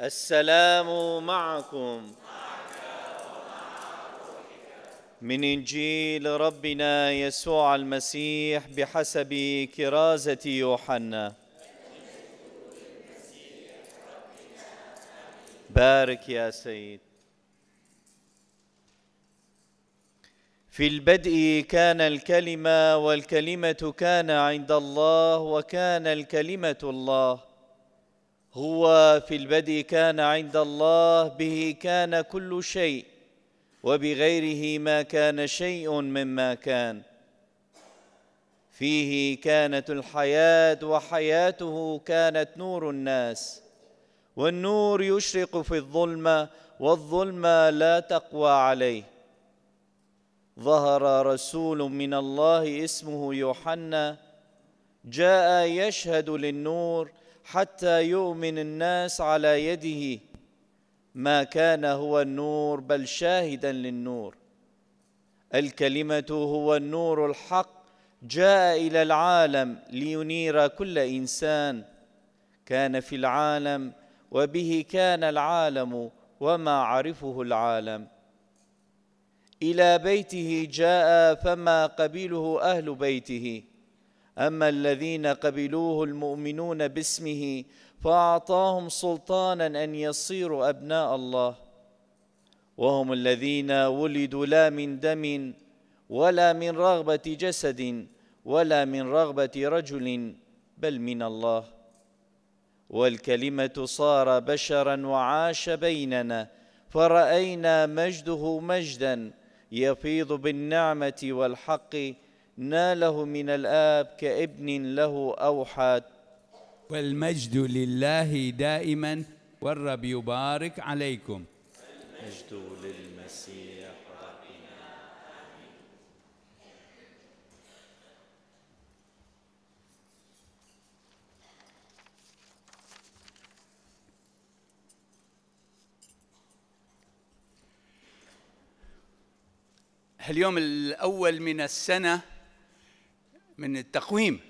السلام معكم من إنجيل ربنا يسوع المسيح بحسب كرازة يوحنا بارك يا سيد في البدء كان الكلمة والكلمة كان عند الله وكان الكلمة الله هو في البدء كان عند الله به كان كل شيء وبغيره ما كان شيء مما كان فيه كانت الحياه وحياته كانت نور الناس والنور يشرق في الظلمه والظلمه لا تقوى عليه ظهر رسول من الله اسمه يوحنا جاء يشهد للنور حتى يؤمن الناس على يده ما كان هو النور بل شاهدا للنور الكلمه هو النور الحق جاء الى العالم لينير كل انسان كان في العالم وبه كان العالم وما عرفه العالم الى بيته جاء فما قبله اهل بيته أما الذين قبلوه المؤمنون باسمه فأعطاهم سلطانا أن يصيروا أبناء الله وهم الذين ولدوا لا من دم ولا من رغبة جسد ولا من رغبة رجل بل من الله والكلمة صار بشرا وعاش بيننا فرأينا مجده مجدا يفيض بالنعمة والحق والحق ناله من الآب كابن له أوحد والمجد لله دائما والرب يبارك عليكم المجد للمسيح ربنا اليوم الأول من السنة من التقويم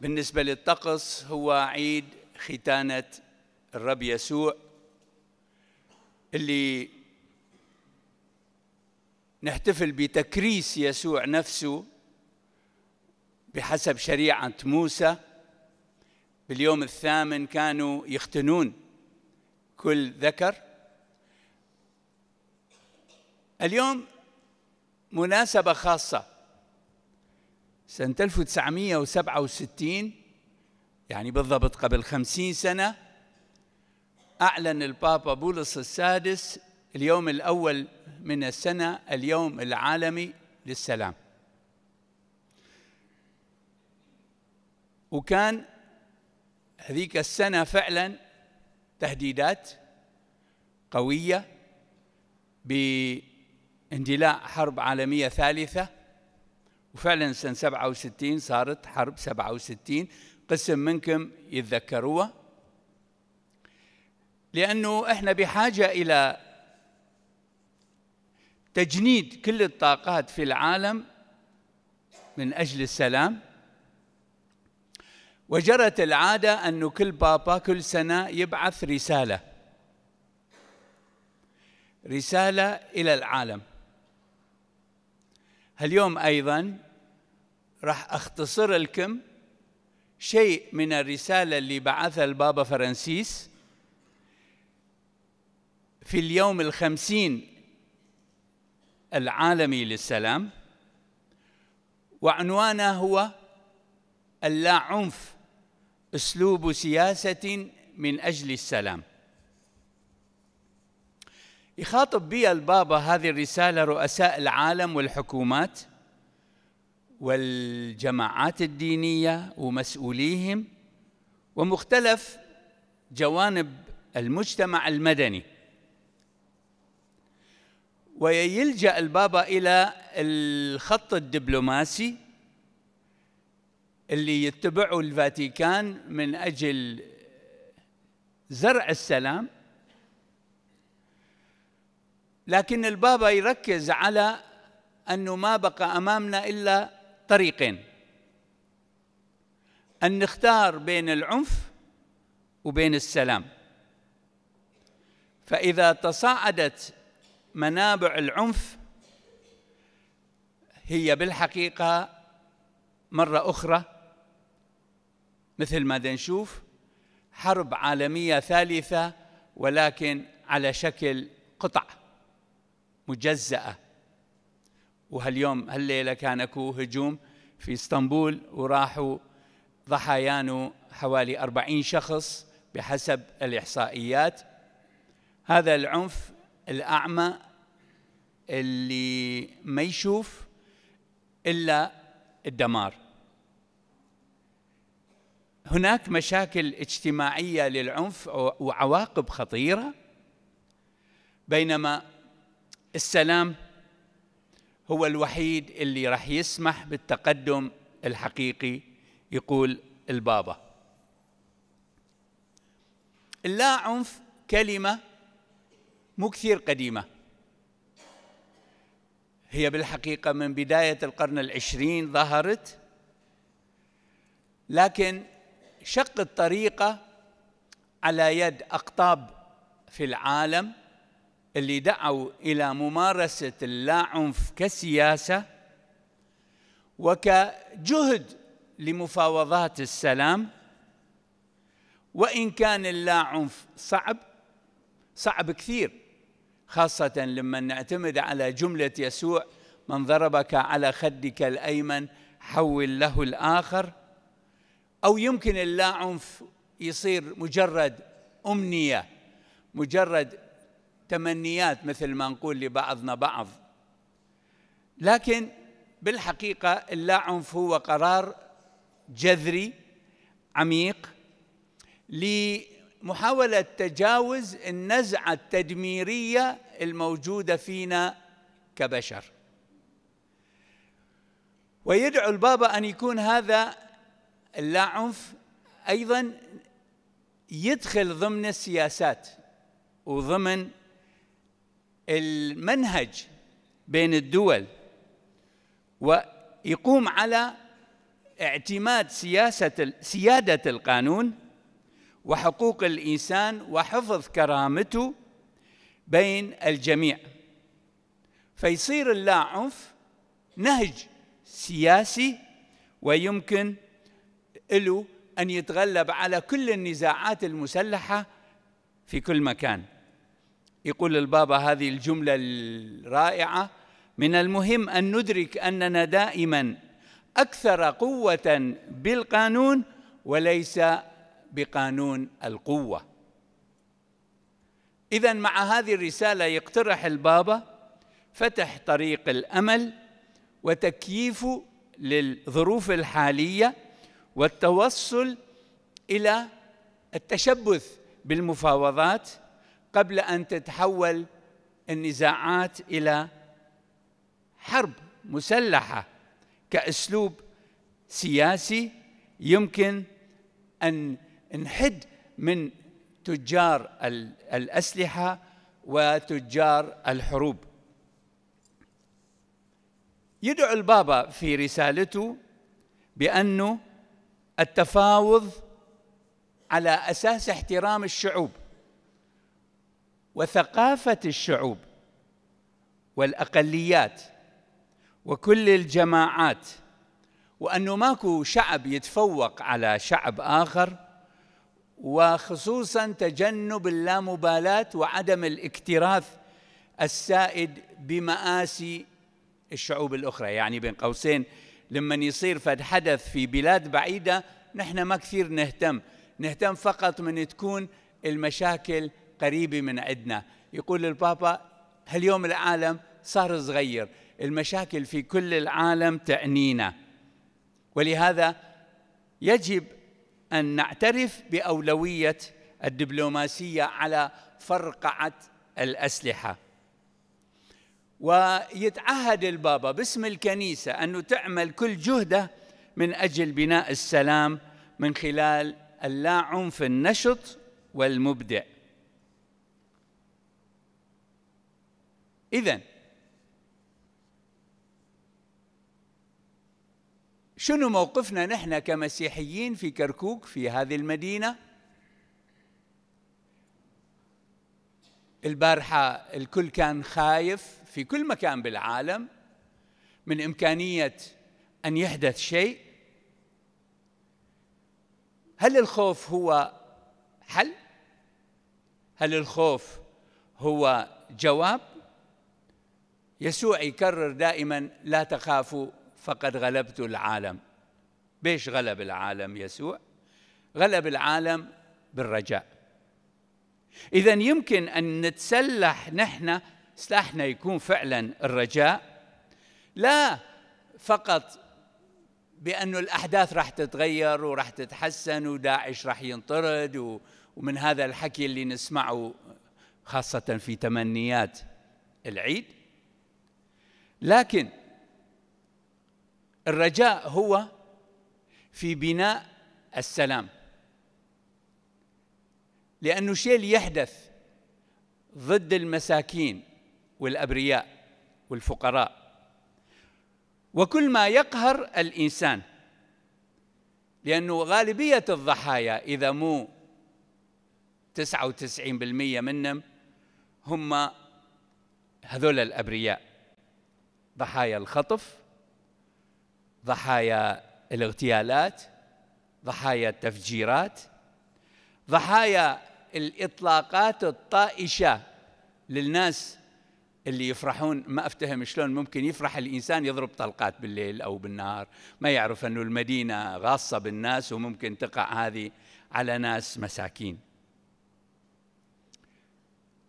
بالنسبة للطقس هو عيد ختانة الرب يسوع اللي نحتفل بتكريس يسوع نفسه بحسب شريعة موسى باليوم الثامن كانوا يختنون كل ذكر اليوم مناسبة خاصة سنة 1967 يعني بالضبط قبل خمسين سنة أعلن البابا بولس السادس اليوم الأول من السنة اليوم العالمي للسلام وكان هذيك السنة فعلا تهديدات قوية باندلاع حرب عالمية ثالثة وفعلا سنة 67 صارت حرب 67 قسم منكم يتذكروها لأنه إحنا بحاجة إلى تجنيد كل الطاقات في العالم من أجل السلام وجرت العادة أنه كل بابا كل سنة يبعث رسالة رسالة إلى العالم اليوم أيضا راح أختصر لكم شيء من الرسالة اللي بعثها البابا فرنسيس في اليوم الخمسين العالمي للسلام وعنوانه هو اللا عنف اسلوب سياسه من اجل السلام يخاطب بي البابا هذه الرساله رؤساء العالم والحكومات والجماعات الدينيه ومسؤوليهم ومختلف جوانب المجتمع المدني ويلجا البابا الى الخط الدبلوماسي اللي يتبعه الفاتيكان من اجل زرع السلام لكن البابا يركز على انه ما بقى امامنا الا طريقين أن نختار بين العنف وبين السلام فإذا تصاعدت منابع العنف هي بالحقيقة مرة أخرى مثل ما نشوف حرب عالمية ثالثة ولكن على شكل قطع مجزأة وهاليوم هالليله كان اكو هجوم في اسطنبول وراحوا ضحايانه حوالي 40 شخص بحسب الاحصائيات هذا العنف الاعمى اللي ما يشوف الا الدمار هناك مشاكل اجتماعيه للعنف وعواقب خطيره بينما السلام هو الوحيد اللي راح يسمح بالتقدم الحقيقي يقول البابا اللا عنف كلمة مو كثير قديمة هي بالحقيقة من بداية القرن العشرين ظهرت لكن شق الطريقة على يد أقطاب في العالم اللي دعوا إلى ممارسة اللاعنف كسياسة وكجهد لمفاوضات السلام وإن كان اللاعنف صعب صعب كثير خاصة لما نعتمد على جملة يسوع من ضربك على خدك الأيمن حول له الآخر أو يمكن اللاعنف يصير مجرد أمنية مجرد تمنيات مثل ما نقول لبعضنا بعض لكن بالحقيقة اللاعنف هو قرار جذري عميق لمحاولة تجاوز النزعة التدميرية الموجودة فينا كبشر ويدعو البابا أن يكون هذا اللاعنف أيضا يدخل ضمن السياسات وضمن المنهج بين الدول ويقوم على اعتماد سياسة سيادة القانون وحقوق الإنسان وحفظ كرامته بين الجميع فيصير اللاعنف نهج سياسي ويمكن له أن يتغلب على كل النزاعات المسلحة في كل مكان يقول البابا هذه الجملة الرائعة من المهم أن ندرك أننا دائما أكثر قوة بالقانون وليس بقانون القوة إذا مع هذه الرسالة يقترح البابا فتح طريق الأمل وتكييف للظروف الحالية والتوصل إلى التشبث بالمفاوضات قبل أن تتحول النزاعات إلى حرب مسلحة كأسلوب سياسي يمكن أن نحد من تجار الأسلحة وتجار الحروب يدعو البابا في رسالته بأنه التفاوض على أساس احترام الشعوب وثقافة الشعوب والأقليات وكل الجماعات وأنه ماكو شعب يتفوق على شعب آخر وخصوصا تجنب اللامبالاة وعدم الاكتراث السائد بمآسي الشعوب الأخرى يعني بين قوسين لما يصير فد حدث في بلاد بعيدة نحن ما كثير نهتم نهتم فقط من تكون المشاكل قريبة من عندنا يقول البابا هاليوم العالم صار صغير المشاكل في كل العالم تعنينا ولهذا يجب أن نعترف بأولوية الدبلوماسية على فرقعة الأسلحة ويتعهد البابا باسم الكنيسة أنه تعمل كل جهده من أجل بناء السلام من خلال اللاعنف النشط والمبدع إذا شنو موقفنا نحن كمسيحيين في كركوك في هذه المدينة؟ البارحة الكل كان خايف في كل مكان بالعالم من إمكانية أن يحدث شيء هل الخوف هو حل؟ هل الخوف هو جواب؟ يسوع يكرر دائما لا تخافوا فقد غلبت العالم بيش غلب العالم يسوع غلب العالم بالرجاء اذا يمكن ان نتسلح نحن سلاحنا يكون فعلا الرجاء لا فقط بانه الاحداث راح تتغير وراح تتحسن وداعش راح ينطرد ومن هذا الحكي اللي نسمعه خاصه في تمنيات العيد لكن الرجاء هو في بناء السلام لأنه شيء اللي يحدث ضد المساكين والأبرياء والفقراء وكل ما يقهر الإنسان لأنه غالبية الضحايا إذا مو 99% منهم هم هذول الأبرياء ضحايا الخطف ضحايا الاغتيالات ضحايا التفجيرات ضحايا الاطلاقات الطائشه للناس اللي يفرحون ما افتهم شلون ممكن يفرح الانسان يضرب طلقات بالليل او بالنهار ما يعرف انه المدينه غاصه بالناس وممكن تقع هذه على ناس مساكين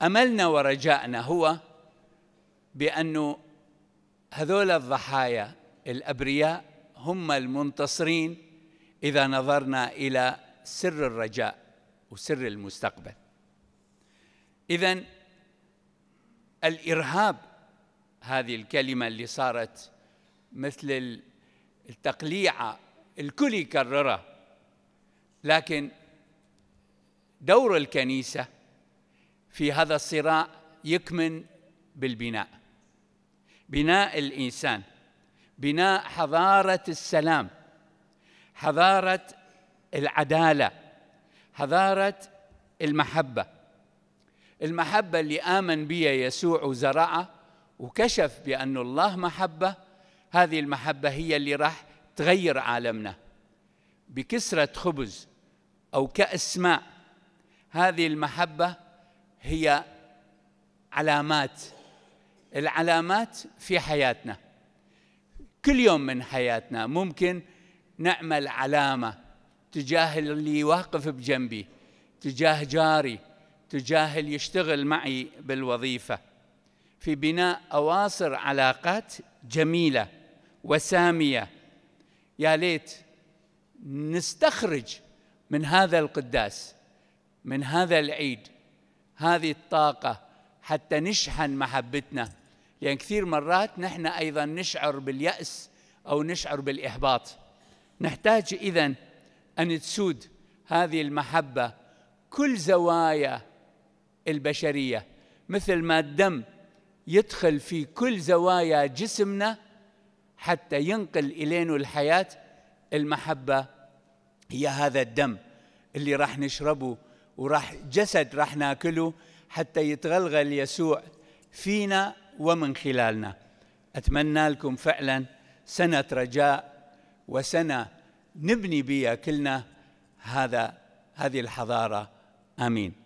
املنا ورجائنا هو بانه هذول الضحايا الأبرياء هم المنتصرين إذا نظرنا إلى سر الرجاء وسر المستقبل إذا الإرهاب هذه الكلمة اللي صارت مثل التقليعة الكل يكررها لكن دور الكنيسة في هذا الصراع يكمن بالبناء بناء الإنسان بناء حضارة السلام حضارة العدالة حضارة المحبة المحبة اللي آمن بها يسوع وزرعها وكشف بأن الله محبة هذه المحبة هي اللي راح تغير عالمنا بكسرة خبز أو كأس ماء هذه المحبة هي علامات العلامات في حياتنا كل يوم من حياتنا ممكن نعمل علامة تجاه اللي واقف بجنبي تجاه جاري تجاه اللي يشتغل معي بالوظيفة في بناء أواصر علاقات جميلة وسامية يا ليت نستخرج من هذا القداس من هذا العيد هذه الطاقة حتى نشحن محبتنا يعني كثير مرات نحن أيضا نشعر باليأس أو نشعر بالإحباط نحتاج إذا أن تسود هذه المحبة كل زوايا البشرية مثل ما الدم يدخل في كل زوايا جسمنا حتى ينقل إلينا الحياة المحبة هي هذا الدم اللي راح نشربه وراح جسد راح ناكله حتى يتغلغل يسوع فينا ومن خلالنا أتمنى لكم فعلا سنة رجاء وسنة نبني بها كلنا هذا هذه الحضارة آمين